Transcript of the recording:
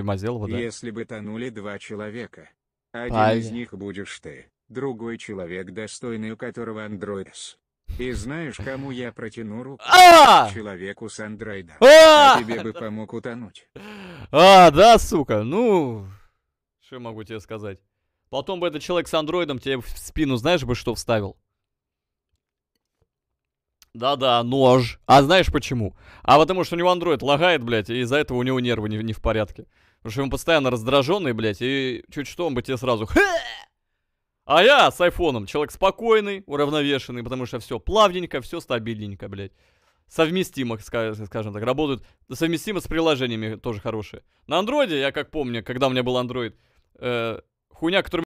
Мазелова, да. Если бы тонули два человека, один Пай. из них будешь ты, другой человек, достойный у которого андроидс. И знаешь, кому я протяну руку? А! Человеку с андроидом. А! а тебе бы помог утонуть. А, да, сука, ну... Что могу тебе сказать? Потом бы этот человек с андроидом тебе в спину, знаешь бы, что вставил? Да-да, нож. А знаешь почему? А потому что у него андроид лагает, блядь, и из-за этого у него нервы не, не в порядке. Потому что он постоянно раздраженный, блядь, и чуть что, он бы тебе сразу... А я с айфоном человек спокойный, уравновешенный, потому что все плавненько, все стабильненько, блядь. Совместимо, скажем так, работают. Совместимо с приложениями тоже хорошие. На андроиде, я как помню, когда у меня был андроид, э, хуйня, которая